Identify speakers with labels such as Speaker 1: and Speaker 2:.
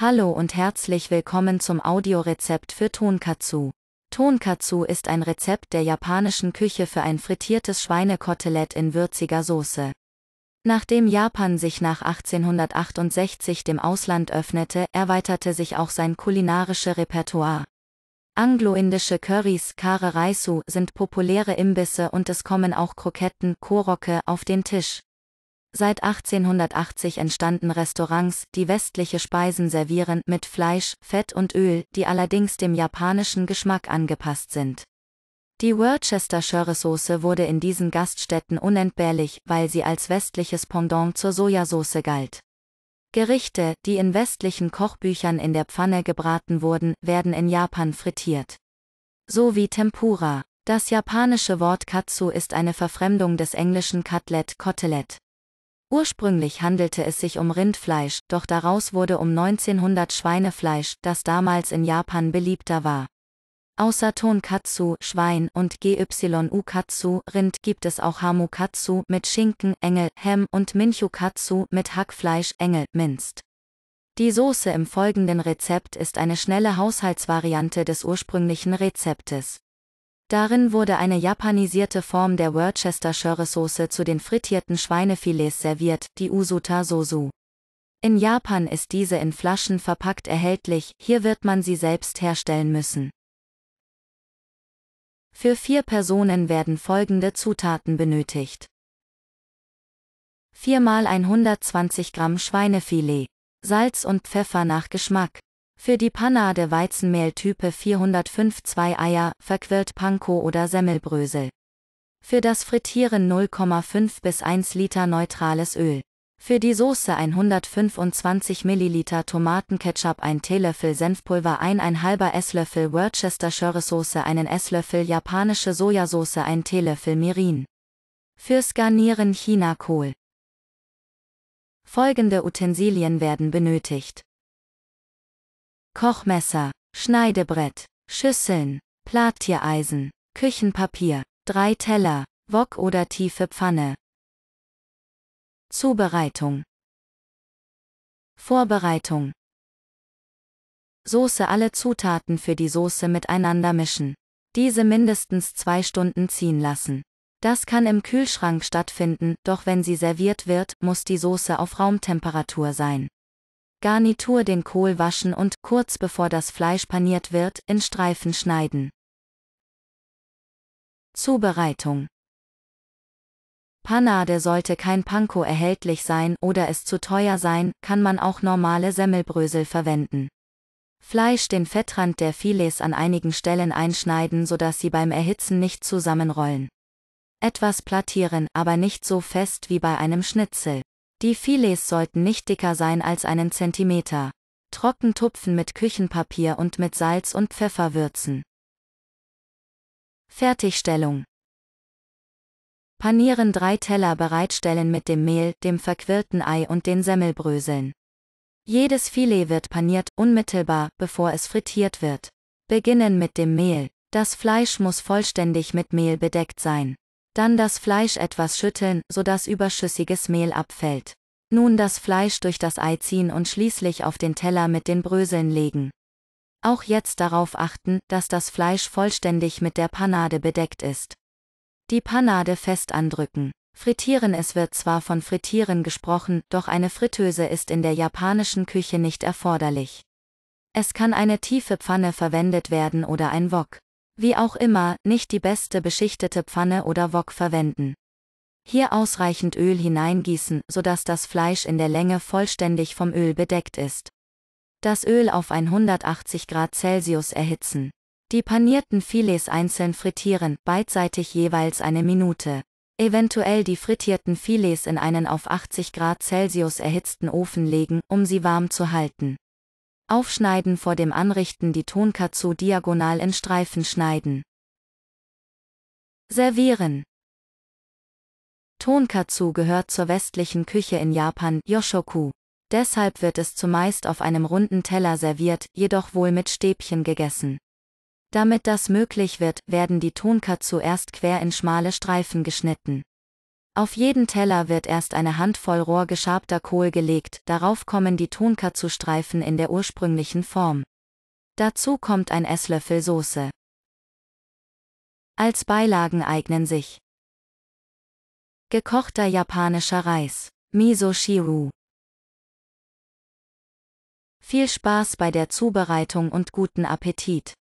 Speaker 1: Hallo und herzlich willkommen zum Audiorezept für Tonkatsu. Tonkatsu ist ein Rezept der japanischen Küche für ein frittiertes Schweinekotelett in würziger Soße. Nachdem Japan sich nach 1868 dem Ausland öffnete, erweiterte sich auch sein kulinarische Repertoire. Anglo-indische Currys Kare Raisu sind populäre Imbisse und es kommen auch Kroketten Koroke auf den Tisch. Seit 1880 entstanden Restaurants, die westliche Speisen servieren mit Fleisch, Fett und Öl, die allerdings dem japanischen Geschmack angepasst sind. Die Worcestershire Soße wurde in diesen Gaststätten unentbehrlich, weil sie als westliches Pendant zur Sojasauce galt. Gerichte, die in westlichen Kochbüchern in der Pfanne gebraten wurden, werden in Japan frittiert. So wie Tempura. Das japanische Wort Katsu ist eine Verfremdung des englischen Cutlet, Kotelett. Ursprünglich handelte es sich um Rindfleisch, doch daraus wurde um 1900 Schweinefleisch, das damals in Japan beliebter war. Außer Tonkatsu, Schwein und GYU Katsu, Rind gibt es auch Hamukatsu mit Schinken, Engel, Hem und Minchukatsu mit Hackfleisch, Engel, Minst. Die Soße im folgenden Rezept ist eine schnelle Haushaltsvariante des ursprünglichen Rezeptes. Darin wurde eine japanisierte Form der Worcestershire Soße zu den frittierten Schweinefilets serviert, die Usuta Sosu. In Japan ist diese in Flaschen verpackt erhältlich, hier wird man sie selbst herstellen müssen. Für vier Personen werden folgende Zutaten benötigt. 4 mal 120 Gramm Schweinefilet. Salz und Pfeffer nach Geschmack. Für die Panade Weizenmehl Type 405 2 Eier, verquirlt Panko oder Semmelbrösel. Für das Frittieren 0,5 bis 1 Liter neutrales Öl. Für die Soße 125 ml Tomatenketchup, 1 Teelöffel Senfpulver, 1,5 Esslöffel Worcestershire Soße, 1 Esslöffel japanische Sojasauce, 1 Teelöffel Mirin. Fürs Garnieren China
Speaker 2: Kohl. Folgende Utensilien werden benötigt. Kochmesser, Schneidebrett, Schüsseln, Plattiereisen, Küchenpapier, drei Teller, Wok oder tiefe Pfanne. Zubereitung Vorbereitung Soße Alle Zutaten für die Soße miteinander mischen. Diese
Speaker 1: mindestens zwei Stunden ziehen lassen. Das kann im Kühlschrank stattfinden, doch wenn sie serviert wird, muss die Soße auf Raumtemperatur sein. Garnitur den Kohl
Speaker 2: waschen und, kurz bevor das Fleisch paniert wird, in Streifen schneiden. Zubereitung Panade sollte
Speaker 1: kein Panko erhältlich sein oder es zu teuer sein, kann man auch normale Semmelbrösel verwenden. Fleisch den Fettrand der Filets an einigen Stellen einschneiden, sodass sie beim Erhitzen nicht zusammenrollen. Etwas plattieren, aber nicht so fest wie bei einem Schnitzel. Die Filets sollten nicht dicker sein als einen Zentimeter.
Speaker 2: Trocken tupfen mit Küchenpapier und mit Salz und Pfeffer würzen. Fertigstellung. Panieren drei Teller bereitstellen
Speaker 1: mit dem Mehl, dem verquirlten Ei und den Semmelbröseln. Jedes Filet wird paniert, unmittelbar, bevor es frittiert wird. Beginnen mit dem Mehl. Das Fleisch muss vollständig mit Mehl bedeckt sein. Dann das Fleisch etwas schütteln, sodass überschüssiges Mehl abfällt. Nun das Fleisch durch das Ei ziehen und schließlich auf den Teller mit den Bröseln legen. Auch jetzt darauf achten, dass das Fleisch vollständig mit der Panade bedeckt ist. Die Panade fest andrücken. Frittieren Es wird zwar von Frittieren gesprochen, doch eine Fritteuse ist in der japanischen Küche nicht erforderlich. Es kann eine tiefe Pfanne verwendet werden oder ein Wok. Wie auch immer, nicht die beste beschichtete Pfanne oder Wok verwenden. Hier ausreichend Öl hineingießen, sodass das Fleisch in der Länge vollständig vom Öl bedeckt ist. Das Öl auf 180 Grad Celsius erhitzen. Die panierten Filets einzeln frittieren, beidseitig jeweils eine Minute. Eventuell die frittierten Filets in einen auf 80 Grad Celsius erhitzten Ofen legen, um sie warm zu halten.
Speaker 2: Aufschneiden vor dem Anrichten die Tonkatsu diagonal in Streifen schneiden. Servieren. Tonkatsu gehört zur westlichen Küche in Japan, Yoshoku. Deshalb wird es zumeist auf einem runden
Speaker 1: Teller serviert, jedoch wohl mit Stäbchen gegessen. Damit das möglich wird, werden die Tonkatsu erst quer in schmale Streifen geschnitten. Auf jeden Teller wird erst eine Handvoll roh geschabter Kohl gelegt, darauf kommen die Tonkatsu-Streifen in der
Speaker 2: ursprünglichen Form. Dazu kommt ein Esslöffel Soße. Als Beilagen eignen sich gekochter japanischer Reis, Miso Shiru. Viel Spaß bei der Zubereitung und guten Appetit!